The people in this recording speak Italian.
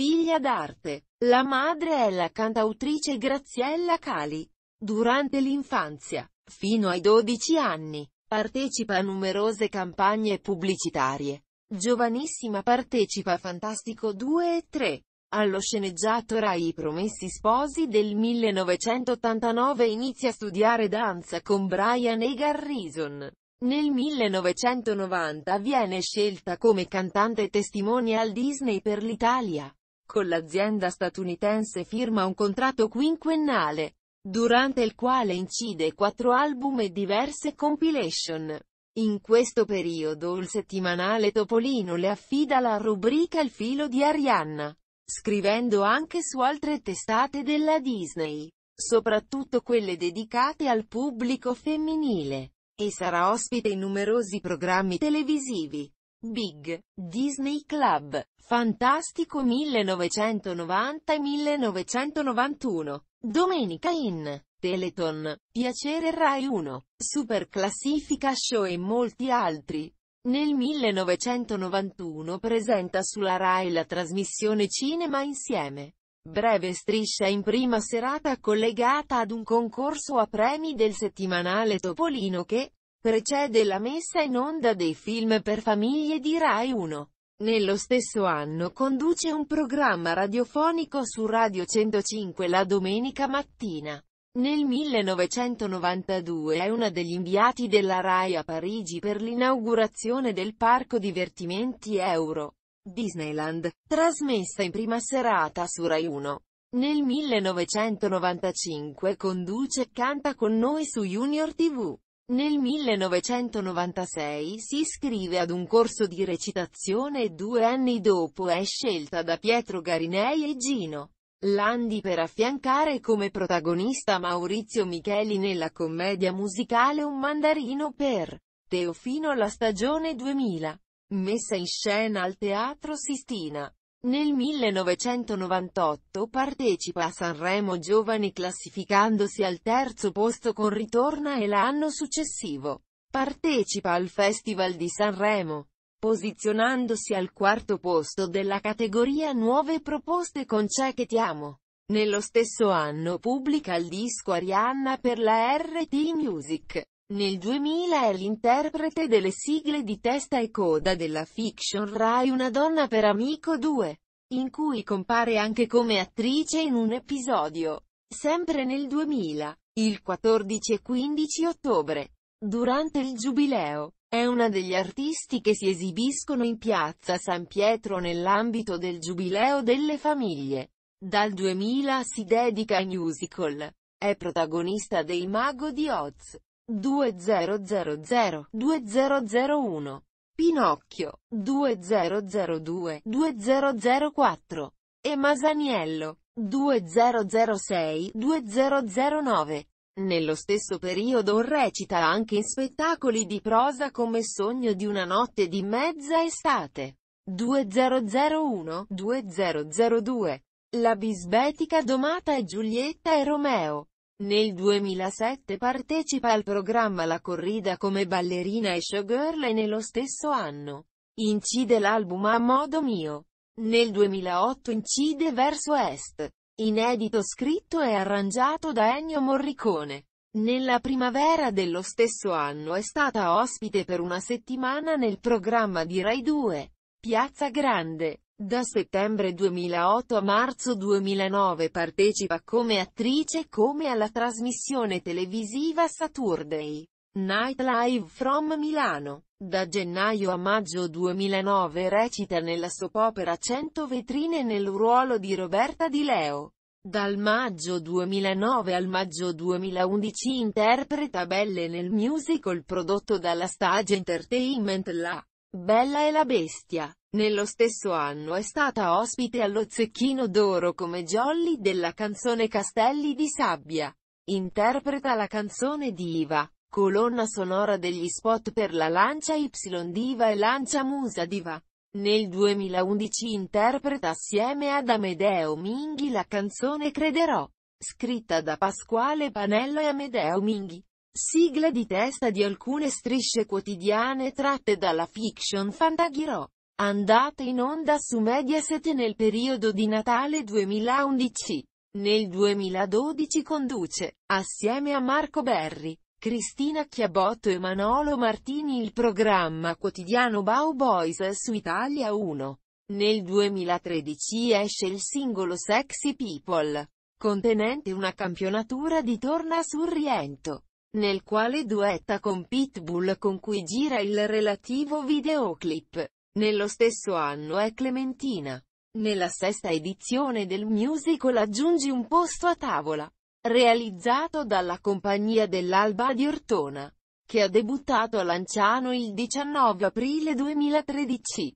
figlia d'arte. La madre è la cantautrice Graziella Cali. Durante l'infanzia, fino ai 12 anni, partecipa a numerose campagne pubblicitarie. Giovanissima partecipa a Fantastico 2 e 3. Allo sceneggiato Rai I Promessi Sposi del 1989 inizia a studiare danza con Brian e Garrison. Nel 1990 viene scelta come cantante testimonial Disney per l'Italia con l'azienda statunitense firma un contratto quinquennale, durante il quale incide quattro album e diverse compilation. In questo periodo il settimanale Topolino le affida la rubrica Il filo di Arianna, scrivendo anche su altre testate della Disney, soprattutto quelle dedicate al pubblico femminile, e sarà ospite in numerosi programmi televisivi. Big Disney Club, Fantastico 1990 e 1991, Domenica in Teleton, Piacere Rai 1, Super Classifica Show e molti altri. Nel 1991 presenta sulla Rai la trasmissione Cinema Insieme. Breve striscia in prima serata collegata ad un concorso a premi del settimanale Topolino che, Precede la messa in onda dei film per famiglie di Rai 1. Nello stesso anno conduce un programma radiofonico su Radio 105 la domenica mattina. Nel 1992 è una degli inviati della RAI a Parigi per l'inaugurazione del parco divertimenti Euro. Disneyland, trasmessa in prima serata su Rai 1. Nel 1995 conduce Canta con noi su Junior TV. Nel 1996 si iscrive ad un corso di recitazione e due anni dopo è scelta da Pietro Garinei e Gino Landi per affiancare come protagonista Maurizio Micheli nella commedia musicale Un mandarino per Teofino la stagione 2000, messa in scena al Teatro Sistina. Nel 1998 partecipa a Sanremo Giovani classificandosi al terzo posto con Ritorna e l'anno successivo partecipa al Festival di Sanremo, posizionandosi al quarto posto della categoria Nuove proposte con C'è che ti amo. Nello stesso anno pubblica il disco Arianna per la RT Music. Nel 2000 è l'interprete delle sigle di Testa e Coda della fiction Rai Una donna per amico 2, in cui compare anche come attrice in un episodio. Sempre nel 2000, il 14 e 15 ottobre, durante il Giubileo, è una degli artisti che si esibiscono in piazza San Pietro nell'ambito del Giubileo delle Famiglie. Dal 2000 si dedica ai musical. È protagonista dei Mago di Oz. 2000-2001, Pinocchio, 2002-2004, e Masaniello, 2006-2009. Nello stesso periodo recita anche in spettacoli di prosa come Sogno di una notte di mezza estate. 2001-2002 La bisbetica domata e Giulietta e Romeo nel 2007 partecipa al programma La Corrida come ballerina e showgirl e nello stesso anno incide l'album A Modo Mio. Nel 2008 incide Verso Est, inedito scritto e arrangiato da Ennio Morricone. Nella primavera dello stesso anno è stata ospite per una settimana nel programma di Rai 2, Piazza Grande. Da settembre 2008 a marzo 2009 partecipa come attrice come alla trasmissione televisiva Saturday Night Live from Milano. Da gennaio a maggio 2009 recita nella soap opera 100 vetrine nel ruolo di Roberta Di Leo. Dal maggio 2009 al maggio 2011 interpreta Belle nel musical prodotto dalla Stage Entertainment La Bella e la Bestia. Nello stesso anno è stata ospite allo Zecchino d'Oro come Jolly della canzone Castelli di Sabbia. Interpreta la canzone Diva, colonna sonora degli spot per la Lancia Y Diva e Lancia Musa Diva. Nel 2011 interpreta assieme ad Amedeo Minghi la canzone Crederò, scritta da Pasquale Panello e Amedeo Minghi. Sigla di testa di alcune strisce quotidiane tratte dalla fiction Fantaghirò. Andate in onda su Mediaset nel periodo di Natale 2011. Nel 2012 conduce, assieme a Marco Berri, Cristina Chiabotto e Manolo Martini il programma quotidiano Bow Boys su Italia 1. Nel 2013 esce il singolo Sexy People, contenente una campionatura di torna sul riento nel quale duetta con Pitbull con cui gira il relativo videoclip. Nello stesso anno è Clementina. Nella sesta edizione del musical aggiungi un posto a tavola, realizzato dalla compagnia dell'Alba di Ortona, che ha debuttato a Lanciano il 19 aprile 2013.